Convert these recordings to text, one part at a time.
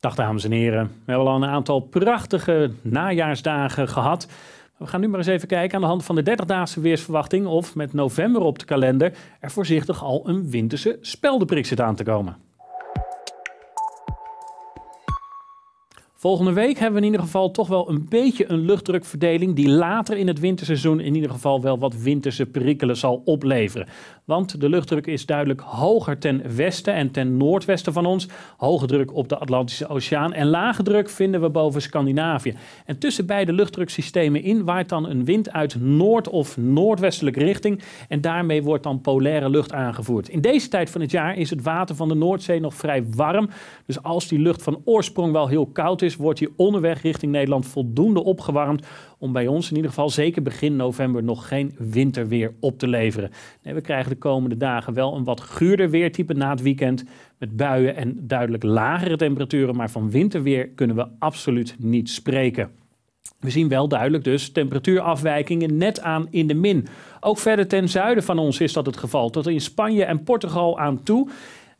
Dag dames en heren. We hebben al een aantal prachtige najaarsdagen gehad. We gaan nu maar eens even kijken aan de hand van de 30-daagse weersverwachting of met november op de kalender er voorzichtig al een winterse speldenprik zit aan te komen. Volgende week hebben we in ieder geval toch wel een beetje een luchtdrukverdeling die later in het winterseizoen in ieder geval wel wat winterse perikelen zal opleveren. Want de luchtdruk is duidelijk hoger ten westen en ten noordwesten van ons. Hoge druk op de Atlantische Oceaan en lage druk vinden we boven Scandinavië. En tussen beide luchtdruksystemen in waait dan een wind uit noord- of noordwestelijke richting en daarmee wordt dan polaire lucht aangevoerd. In deze tijd van het jaar is het water van de Noordzee nog vrij warm. Dus als die lucht van oorsprong wel heel koud is, wordt hier onderweg richting Nederland voldoende opgewarmd om bij ons in ieder geval zeker begin november nog geen winterweer op te leveren. Nee, we krijgen de komende dagen wel een wat guurder weertype na het weekend met buien en duidelijk lagere temperaturen, maar van winterweer kunnen we absoluut niet spreken. We zien wel duidelijk dus temperatuurafwijkingen net aan in de min. Ook verder ten zuiden van ons is dat het geval, tot in Spanje en Portugal aan toe.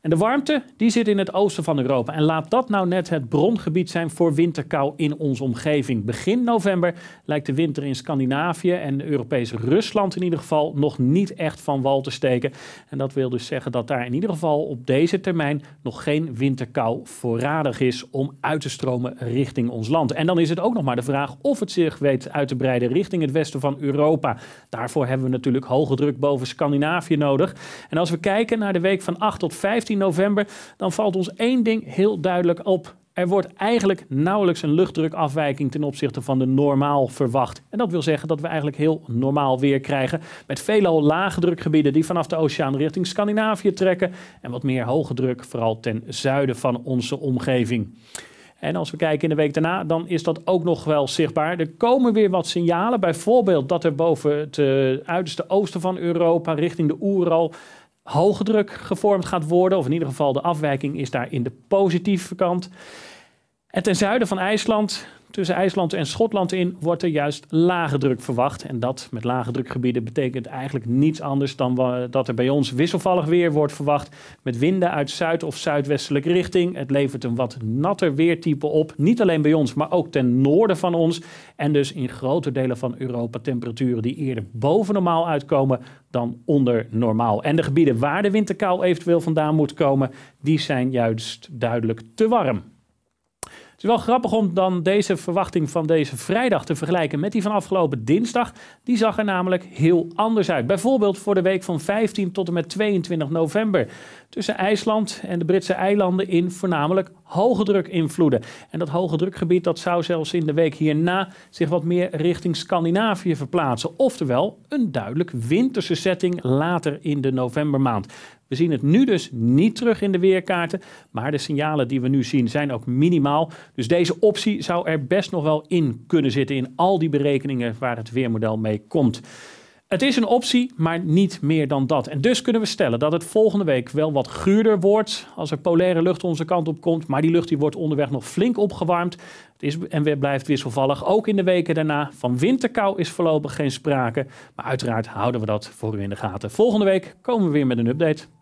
En de warmte die zit in het oosten van Europa. En laat dat nou net het brongebied zijn voor winterkou in onze omgeving. Begin november lijkt de winter in Scandinavië en Europees Rusland in ieder geval nog niet echt van wal te steken. En dat wil dus zeggen dat daar in ieder geval op deze termijn nog geen winterkou voorradig is om uit te stromen richting ons land. En dan is het ook nog maar de vraag of het zich weet uit te breiden richting het westen van Europa. Daarvoor hebben we natuurlijk hoge druk boven Scandinavië nodig. En als we kijken naar de week van 8 tot 15 15 november, dan valt ons één ding heel duidelijk op. Er wordt eigenlijk nauwelijks een luchtdrukafwijking ten opzichte van de normaal verwacht. En dat wil zeggen dat we eigenlijk heel normaal weer krijgen. Met veelal lage drukgebieden die vanaf de oceaan richting Scandinavië trekken. En wat meer hoge druk, vooral ten zuiden van onze omgeving. En als we kijken in de week daarna, dan is dat ook nog wel zichtbaar. Er komen weer wat signalen, bijvoorbeeld dat er boven het eh, uiterste oosten van Europa, richting de Oeral, hoge druk gevormd gaat worden. Of in ieder geval de afwijking is daar in de positieve kant ten zuiden van IJsland, tussen IJsland en Schotland in, wordt er juist lage druk verwacht. En dat met lage drukgebieden betekent eigenlijk niets anders dan dat er bij ons wisselvallig weer wordt verwacht. Met winden uit zuid- of zuidwestelijke richting. Het levert een wat natter weertype op. Niet alleen bij ons, maar ook ten noorden van ons. En dus in grote delen van Europa temperaturen die eerder boven normaal uitkomen dan onder normaal. En de gebieden waar de winterkou eventueel vandaan moet komen, die zijn juist duidelijk te warm is wel grappig om dan deze verwachting van deze vrijdag te vergelijken met die van afgelopen dinsdag. Die zag er namelijk heel anders uit. Bijvoorbeeld voor de week van 15 tot en met 22 november. Tussen IJsland en de Britse eilanden in voornamelijk hoge druk invloeden. En dat hoge drukgebied dat zou zelfs in de week hierna zich wat meer richting Scandinavië verplaatsen. Oftewel een duidelijk winterse setting later in de novembermaand. We zien het nu dus niet terug in de weerkaarten, maar de signalen die we nu zien zijn ook minimaal. Dus deze optie zou er best nog wel in kunnen zitten in al die berekeningen waar het weermodel mee komt. Het is een optie, maar niet meer dan dat. En dus kunnen we stellen dat het volgende week wel wat guurder wordt als er polaire lucht onze kant op komt. Maar die lucht die wordt onderweg nog flink opgewarmd. Het is en blijft wisselvallig, ook in de weken daarna. Van winterkou is voorlopig geen sprake. Maar uiteraard houden we dat voor u in de gaten. Volgende week komen we weer met een update.